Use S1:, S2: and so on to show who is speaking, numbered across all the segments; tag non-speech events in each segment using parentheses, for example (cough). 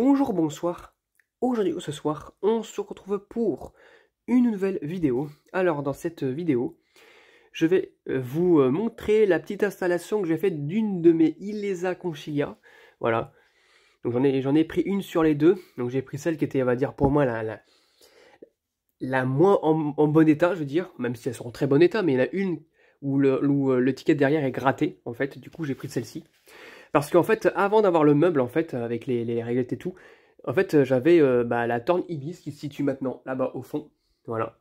S1: Bonjour, bonsoir. Aujourd'hui ou ce soir, on se retrouve pour une nouvelle vidéo. Alors, dans cette vidéo, je vais euh, vous euh, montrer la petite installation que j'ai faite d'une de mes Ilesa Conchiglia. Voilà. Donc, j'en ai, ai pris une sur les deux. Donc, j'ai pris celle qui était, on va dire, pour moi, la, la, la moins en, bon état, je veux dire. Même si elles sont en très bon état, mais il y en a une où le, où euh, le ticket derrière est gratté, en fait. Du coup, j'ai pris celle-ci. Parce qu'en fait, avant d'avoir le meuble, en fait, avec les, réglettes et tout, en fait, j'avais euh, bah, la torne Ibis qui se situe maintenant, là-bas au fond. Voilà.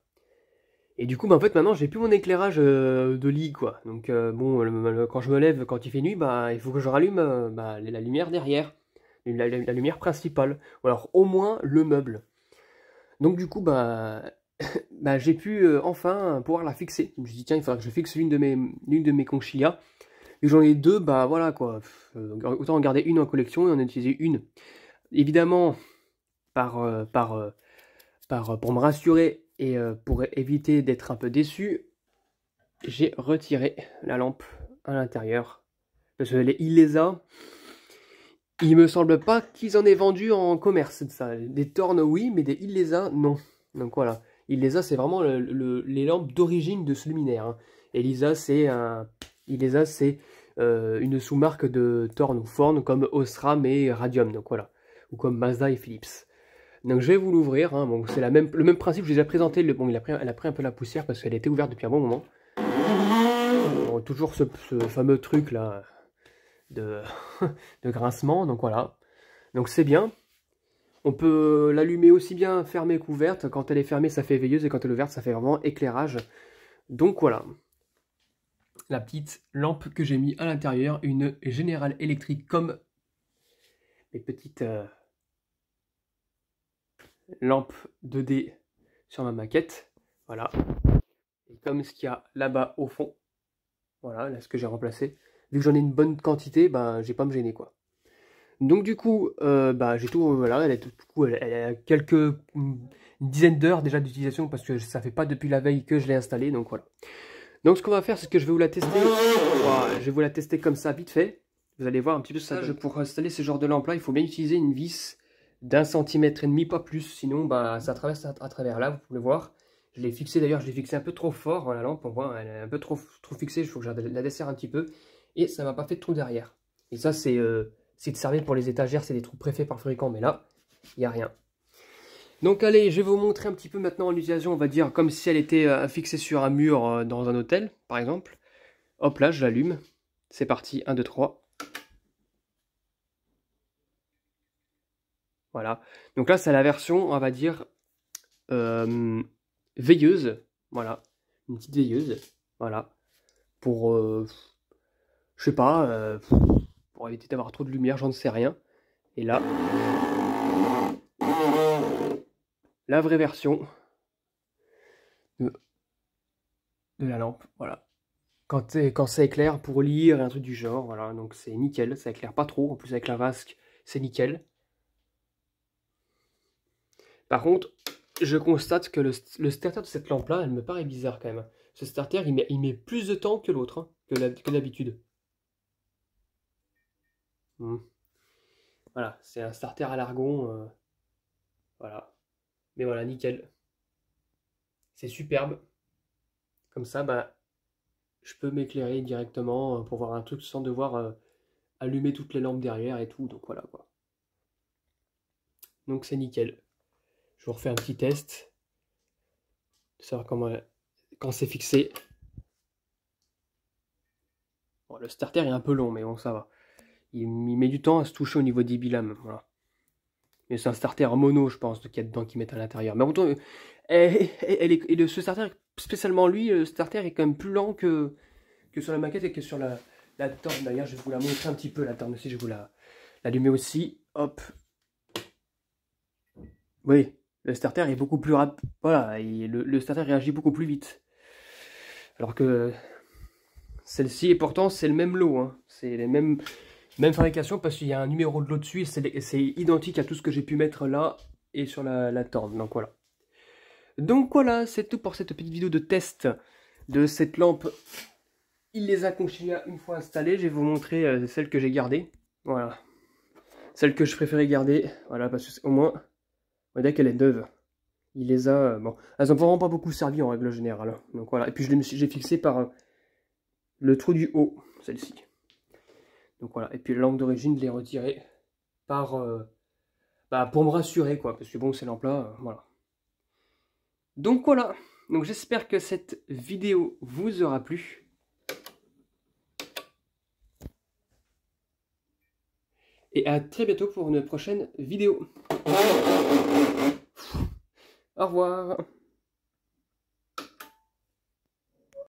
S1: Et du coup, bah, en fait, maintenant, j'ai plus mon éclairage euh, de lit, quoi. Donc, euh, bon, quand je me lève, quand il fait nuit, bah, il faut que je rallume bah, la lumière derrière, la, lumière principale, ou alors au moins le meuble. Donc, du coup, bah, (coughs) j'ai pu enfin pouvoir la fixer. Je me suis dit, tiens, il faudra que je fixe l'une de l'une de mes conchillas j'en ai deux, bah voilà quoi. Euh, autant en garder une en collection et en utiliser une. Évidemment, par, euh, par, euh, par, pour me rassurer et pour éviter d'être un peu déçu, j'ai retiré la lampe à l'intérieur. Parce que les, il les a. Il me semble pas qu'ils en aient vendu en commerce ça. Des tornes oui, mais des il non. Donc voilà. Il c'est vraiment les lampes d'origine de ce luminaire. Et hein. Elisa, c'est un il les a, c'est euh, une sous-marque de Thorn ou Forne, comme Osram et Radium, donc voilà, ou comme Mazda et Philips. Donc je vais vous l'ouvrir, hein. c'est même, le même principe, je vous ai présenté, bon, il elle a pris un peu la poussière parce qu'elle était ouverte depuis un bon moment. toujours ce, fameux truc là de, (laughs) de grincement, donc voilà. Donc c'est bien, on peut l'allumer aussi bien fermée qu'ouverte. Quand elle est fermée, ça fait veilleuse et quand elle est ouverte, ça fait vraiment éclairage. Donc voilà la petite lampe que j'ai mis à l'intérieur, une générale électrique comme les petites euh, lampes 2D sur ma maquette. Voilà. Et comme ce qu'il y a là-bas au fond, voilà, là ce que j'ai remplacé. Vu que j'en ai une bonne quantité, ben j'ai pas me gêner quoi. Donc du coup, bah, j'ai tout, voilà, elle, est, a quelques dizaines d'heures déjà d'utilisation parce que ça fait pas depuis la veille que je l'ai installée, donc voilà. Donc ce qu'on va faire, c'est que je vais vous la tester. je vais vous la tester comme ça, vite fait. Vous allez voir un petit peu ça. Pour installer ce genre de lampe là, il faut bien utiliser une vis d'un centimètre et demi, pas plus. Sinon, bah, ça traverse à, travers là, vous pouvez le voir. Je l'ai fixé d'ailleurs, je l'ai fixé un peu trop fort, hein, la lampe, on voit, elle est un peu trop, trop fixée, il faut que je la desserre un petit peu. Et ça m'a pas fait de trou derrière. Et ça, c'est euh, de servir pour les étagères, c'est des trous préfets par fabricant, mais là, il n'y a rien. Donc allez, je vais vous montrer un petit peu maintenant l'utilisation. on va dire, comme si elle était euh, fixée sur un mur euh, dans un hôtel, par exemple. Hop là, je l'allume. C'est parti, 1, 2, 3. Voilà. Donc là, c'est la version, on va dire, euh, veilleuse. Voilà. Une petite veilleuse. Voilà. Pour, je sais pas, pour éviter d'avoir trop de lumière, j'en sais rien. Et là la vraie version de, la lampe. Voilà. Quand, quand ça éclaire pour lire un truc du genre, voilà. Donc c'est nickel, ça éclaire pas trop. En plus avec la vasque, c'est nickel. Par contre, je constate que le, starter de cette lampe-là, elle me paraît bizarre quand même. Ce starter, il met, plus de temps que l'autre, hein, que d'habitude. Hmm. Voilà, c'est un starter à l'argon. Euh, voilà. Mais voilà, nickel. C'est superbe. Comme ça, bah, je peux m'éclairer directement euh, pour voir un truc sans devoir euh, allumer toutes les lampes derrière et tout. Donc voilà quoi. Donc c'est nickel. Je vous refais un petit test. De savoir comment, quand c'est fixé. Bon, le starter est un peu long, mais bon, ça va. Il, met du temps à se toucher au niveau des bilames. Voilà. Mais c'est un starter mono, je pense, qu'il y a dedans qui mettent à l'intérieur. Mais en tout cas, et, de ce starter, spécialement lui, le euh, starter est quand même plus lent que, que sur la maquette et que sur la, la torne. D'ailleurs, je vais vous la montrer un petit peu, la torne aussi, je vais vous la l'allumer aussi. Hop. Oui, le starter est beaucoup plus rapide. Voilà, le, starter réagit beaucoup plus vite. Alors que celle-ci, et pourtant, c'est le même lot. Hein. C'est les mêmes même fabrication parce qu'il y a un numéro de l'eau dessus et c'est identique à tout ce que j'ai pu mettre là et sur la, la Donc voilà. Donc voilà, c'est tout pour cette petite vidéo de test de cette lampe. Il les a conchillées une fois installées Je vais vous montrer euh, celle que j'ai gardée. Voilà. Celle que je préférais garder. Voilà, parce qu'au moins, on voyez qu'elle est neuve. Il les a... Euh, bon, elles n'ont vraiment pas beaucoup servi en règle générale. Donc voilà. Et puis je j'ai fixé par euh, le trou du haut, celle-ci. Donc voilà, et puis la langue d'origine, je l'ai retirée par, euh, bah, pour me rassurer, quoi, parce que bon, c'est l'emploi, euh, voilà. Donc voilà, donc j'espère que cette vidéo vous aura plu. Et à très bientôt pour une prochaine vidéo. Au revoir